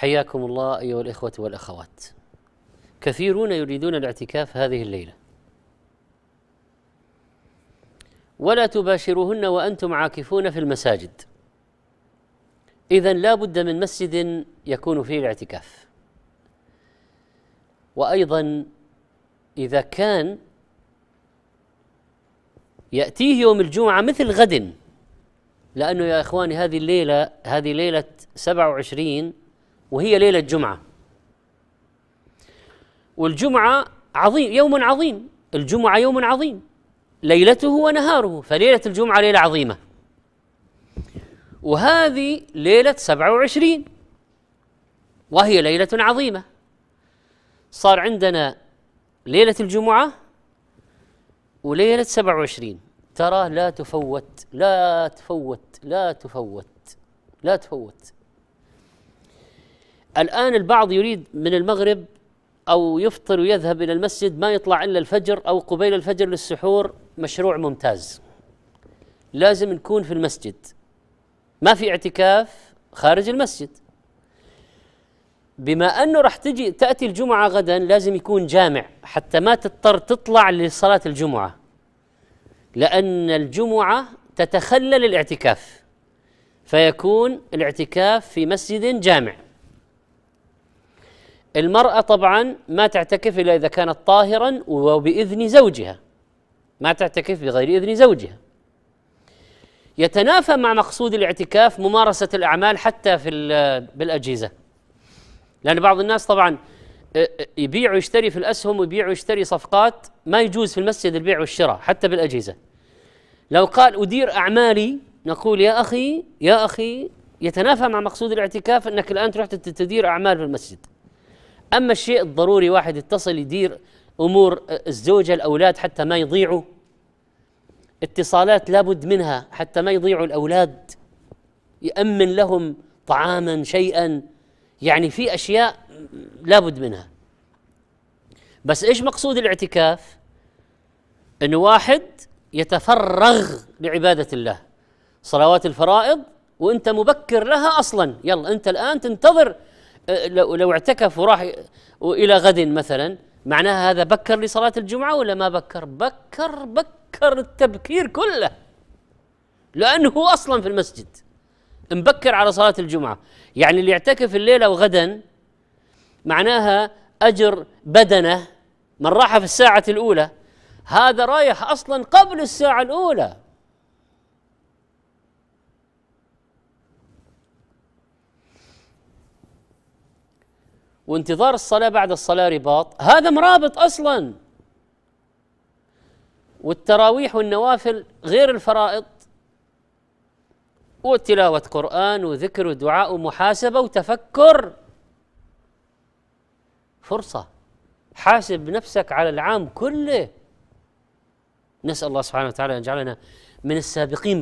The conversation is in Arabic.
حياكم الله أيها الإخوة والأخوات كثيرون يريدون الاعتكاف هذه الليلة ولا تباشروهن وأنتم عاكفون في المساجد إذا لا بد من مسجد يكون فيه الاعتكاف وأيضا إذا كان يأتيه يوم الجمعة مثل غد لأنه يا إخواني هذه الليلة هذه ليلة 27 وهي ليلة جمعة والجمعة عظيم يوم عظيم الجمعة يوم عظيم ليلته ونهاره فليلة الجمعة ليلة عظيمة وهذه ليلة سبعة وعشرين وهي ليلة عظيمة صار عندنا ليلة الجمعة وليلة سبعة وعشرين ترى لا تفوت لا تفوت لا تفوت لا تفوت, لا تفوت الآن البعض يريد من المغرب أو يفطر ويذهب إلى المسجد ما يطلع إلا الفجر أو قبيل الفجر للسحور مشروع ممتاز لازم نكون في المسجد ما في اعتكاف خارج المسجد بما أنه راح تجي تأتي الجمعة غدا لازم يكون جامع حتى ما تضطر تطلع لصلاة الجمعة لأن الجمعة تتخلل الاعتكاف فيكون الاعتكاف في مسجد جامع المرأة طبعا ما تعتكف إلا إذا كانت طاهرا وبإذن زوجها ما تعتكف بغير إذن زوجها يتنافى مع مقصود الاعتكاف ممارسة الأعمال حتى في بالأجهزة لأن بعض الناس طبعا آه، آه، يبيع ويشتري في الأسهم ويبيع ويشتري صفقات ما يجوز في المسجد البيع والشراء حتى بالأجهزة لو قال أدير أعمالي نقول يا أخي يا أخي يتنافى مع مقصود الاعتكاف أنك الآن تروح تدير أعمال في المسجد أما الشيء الضروري واحد يتصل يدير أمور الزوجة الأولاد حتى ما يضيعوا اتصالات لابد منها حتى ما يضيعوا الأولاد يأمن لهم طعاما شيئا يعني في أشياء لابد منها بس إيش مقصود الاعتكاف أنه واحد يتفرغ لعبادة الله صلوات الفرائض وانت مبكر لها اصلا يلا انت الان تنتظر أه، لو لو اعتكف وراح الى غد مثلا معناها هذا بكر لصلاه الجمعه ولا ما بكر؟ بكر بكر التبكير كله لانه هو اصلا في المسجد مبكر على صلاه الجمعه يعني اللي يعتكف الليله وغدا معناها اجر بدنه من راح في الساعه الاولى هذا رايح اصلا قبل الساعه الاولى وانتظار الصلاة بعد الصلاة رباط هذا مرابط أصلا والتراويح والنوافل غير الفرائض وتلاوة قرآن وذكر ودعاء ومحاسبة وتفكر فرصة حاسب نفسك على العام كله نسأل الله سبحانه وتعالى أن يجعلنا من السابقين